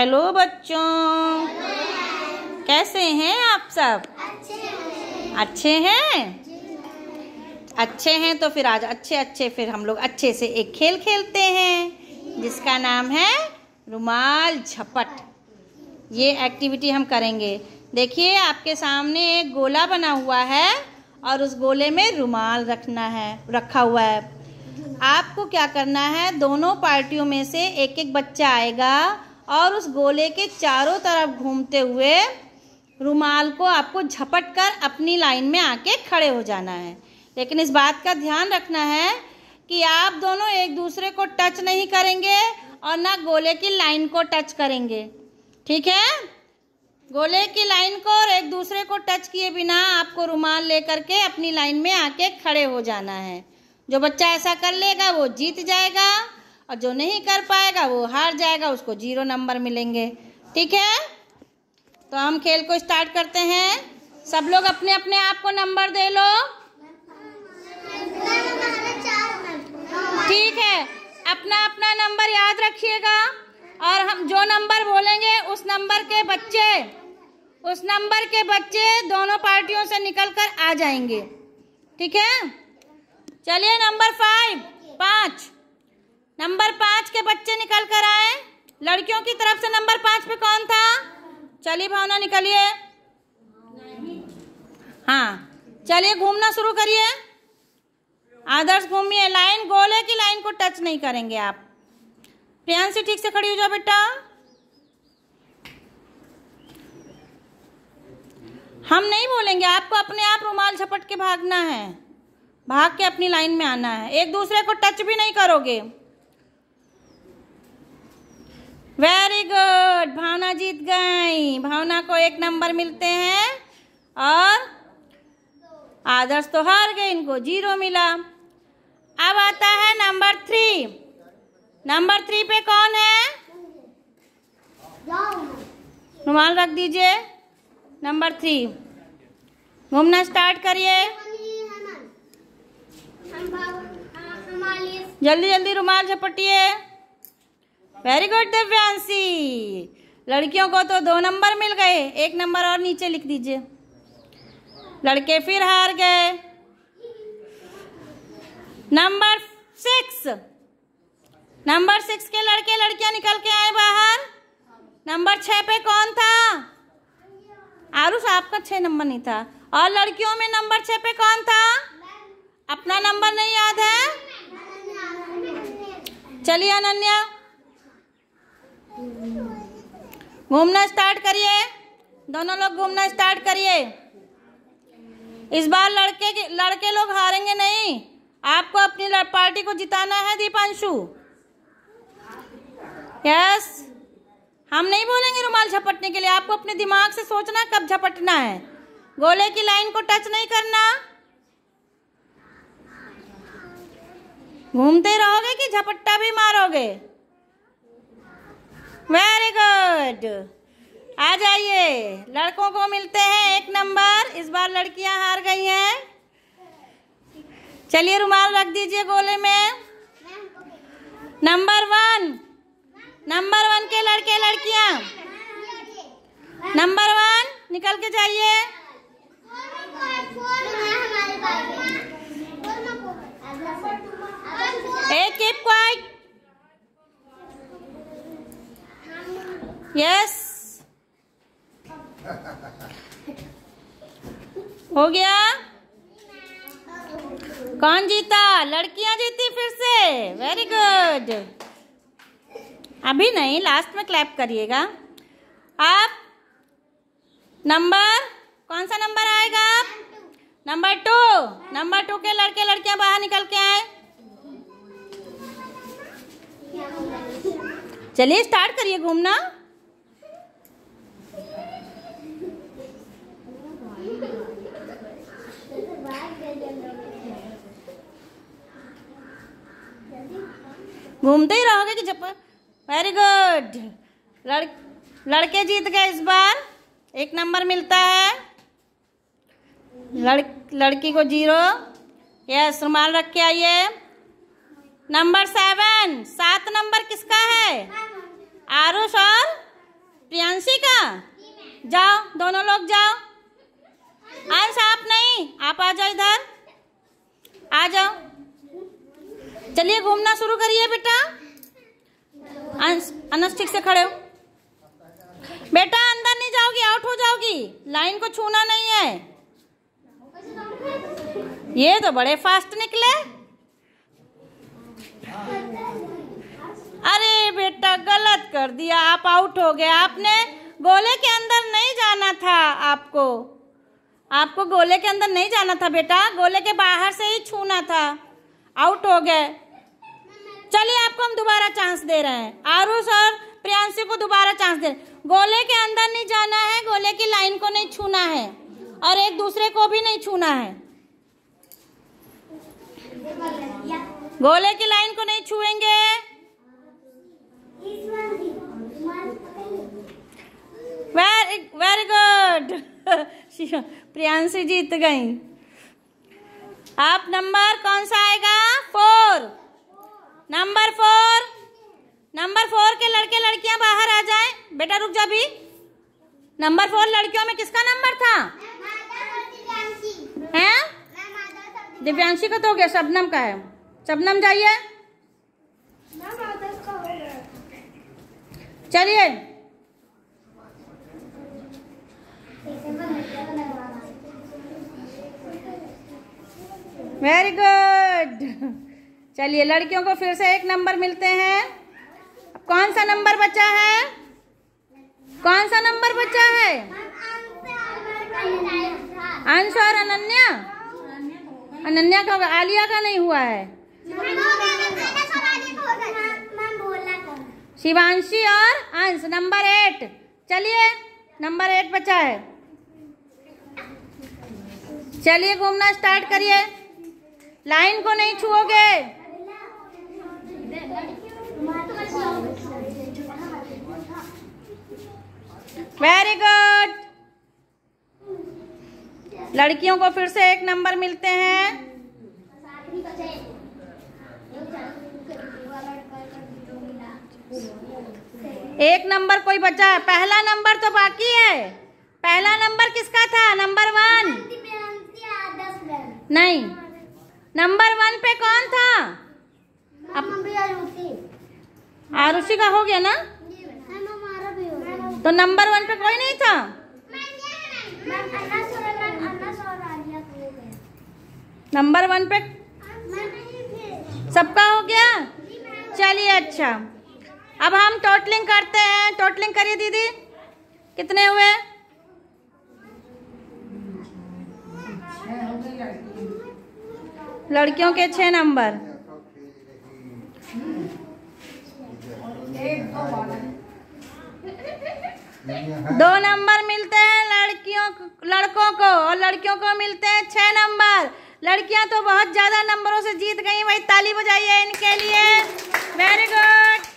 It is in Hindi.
हेलो बच्चों कैसे हैं आप सब अच्छे हैं अच्छे हैं तो फिर आज अच्छे अच्छे फिर हम लोग अच्छे से एक खेल खेलते हैं जिसका नाम है रुमाल झपट ये एक्टिविटी हम करेंगे देखिए आपके सामने एक गोला बना हुआ है और उस गोले में रुमाल रखना है रखा हुआ है आपको क्या करना है दोनों पार्टियों में से एक एक बच्चा आएगा और उस गोले के चारों तरफ घूमते हुए रुमाल को आपको झपट कर अपनी लाइन में आके खड़े हो जाना है लेकिन इस बात का ध्यान रखना है कि आप दोनों एक दूसरे को टच नहीं करेंगे और ना गोले की लाइन को टच करेंगे ठीक है गोले की लाइन को और एक दूसरे को टच किए बिना आपको रुमाल लेकर के अपनी लाइन में आके खड़े हो जाना है जो बच्चा ऐसा कर लेगा वो जीत जाएगा और जो नहीं कर पाएगा वो हार जाएगा उसको जीरो नंबर मिलेंगे ठीक है तो हम खेल को स्टार्ट करते हैं सब लोग अपने अपने आप को नंबर दे लो ठीक है अपना अपना नंबर याद रखिएगा और हम जो नंबर बोलेंगे उस नंबर के बच्चे उस नंबर के बच्चे दोनों पार्टियों से निकल कर आ जाएंगे ठीक है चलिए नंबर फाइव पाँच नंबर पाँच के बच्चे निकल कर आए लड़कियों की तरफ से नंबर पाँच पे कौन था चलिए भावना निकलिए हाँ चलिए घूमना शुरू करिए आदर्श घूमिए लाइन गोल है कि लाइन को टच नहीं करेंगे आप प्रियांशी ठीक से खड़ी हो जाओ बेटा हम नहीं बोलेंगे आपको अपने आप रुमाल झपट के भागना है भाग के अपनी लाइन में आना है एक दूसरे को टच भी नहीं करोगे वेरी गुड भावना जीत गई भावना को एक नंबर मिलते हैं और आदर्श तो हार गए इनको जीरो मिला अब आता है नंबर थ्री नंबर थ्री पे कौन है रुमाल रख दीजिए नंबर थ्री घूमना स्टार्ट करिए जल्दी जल्दी रुमाल झपटिए वेरी गुड दिव्यांशी लड़कियों को तो दो नंबर मिल गए एक नंबर और नीचे लिख दीजिए लड़के फिर हार गए नंबर सिक्स नंबर सिक्स के लड़के लड़कियां निकल के आए बाहर नंबर छः पे कौन था आरुष आपका छः नंबर नहीं था और लड़कियों में नंबर छः पे कौन था अपना नंबर नहीं याद है चलिए अनन्या घूमना स्टार्ट करिए दोनों लोग घूमना स्टार्ट करिए इस बार लड़के के लड़के लोग हारेंगे नहीं आपको अपनी पार्टी को जिताना है दीपांशु यस हम नहीं बोलेंगे रुमाल झपटने के लिए आपको अपने दिमाग से सोचना कब झपटना है गोले की लाइन को टच नहीं करना घूमते रहोगे कि झपट्टा भी मारोगे वेरी गुड आ जाइए लड़कों को मिलते हैं एक नंबर इस बार लड़कियां हार गई हैं चलिए रुमाल रख दीजिए गोले में नंबर वन नंबर वन के लड़के लड़कियां नंबर वन निकल के जाइए एक क्वाइट यस हो गया कौन जीता लड़कियां जीती फिर से वेरी गुड अभी नहीं लास्ट में क्लैप करिएगा आप नंबर कौन सा नंबर आएगा आप नंबर टू नंबर टू के लड़के लड़कियां बाहर निकल के आए चलिए स्टार्ट करिए घूमना घूमते ही रहोगे कि जब वेरी गुड लड़ लड़के जीत गए इस बार एक नंबर मिलता है लड़ लड़की को जीरो यस रुमाल रख के आइए नंबर सेवन सात नंबर किसका है आरुष और प्रियांशी का जाओ दोनों लोग जाओ अंश आप नहीं आप आ जाओ इधर आ जाओ चलिए घूमना शुरू करिए बेटा अनस ठीक से खड़े हो बेटा अंदर नहीं जाओगी आउट हो जाओगी लाइन को छूना नहीं है ये तो बड़े फास्ट निकले अरे बेटा गलत कर दिया आप आउट हो गए आपने गोले के अंदर नहीं जाना था आपको आपको गोले के अंदर नहीं जाना था बेटा गोले के बाहर से ही छूना था आउट हो गए चलिए आपको हम दोबारा चांस दे रहे हैं आरुष और प्रियांशु को दोबारा चांस दे गोले के अंदर नहीं जाना है गोले की लाइन को नहीं छूना है और एक दूसरे को भी नहीं छूना है गोले की लाइन को नहीं छुएंगे वेरी वेरी गुड प्रियांशी जीत गई अब नंबर कौन सा आएगा four number four number four के लड़के लड़कियां बाहर आ जाए बेटा रुक जा भी नंबर फोर लड़कियों में किसका नंबर था हैं दिव्यांशी का तो हो गया शबनम का है शबनम जाइए चलिए वेरी गुड चलिए लड़कियों को फिर से एक नंबर मिलते हैं कौन सा नंबर बचा है कौन सा नंबर बचा है अंश और अनन्या अनन्या का आलिया का नहीं हुआ है शिवांशी और अंश नंबर एट चलिए नंबर एट बचा है चलिए घूमना स्टार्ट करिए लाइन को नहीं छुओगे वेरी गुड लड़कियों को फिर से एक नंबर मिलते हैं एक नंबर कोई बचा है पहला नंबर तो बाकी है पहला नंबर किसका था नंबर वन नहीं नंबर वन पे कौन था आरुषि का हो गया ना तो नंबर वन पे कोई नहीं था तो नंबर वन पे सबका हो गया चलिए अच्छा अब हम टोटलिंग करते हैं टोटलिंग करिए दीदी कितने हुए लड़कियों के छह नंबर दो नंबर मिलते हैं लड़कियों लड़कों को और लड़कियों को मिलते हैं छह नंबर लड़कियां तो बहुत ज़्यादा नंबरों से जीत गई भाई ताली बजाइए इनके लिए वेरी गुड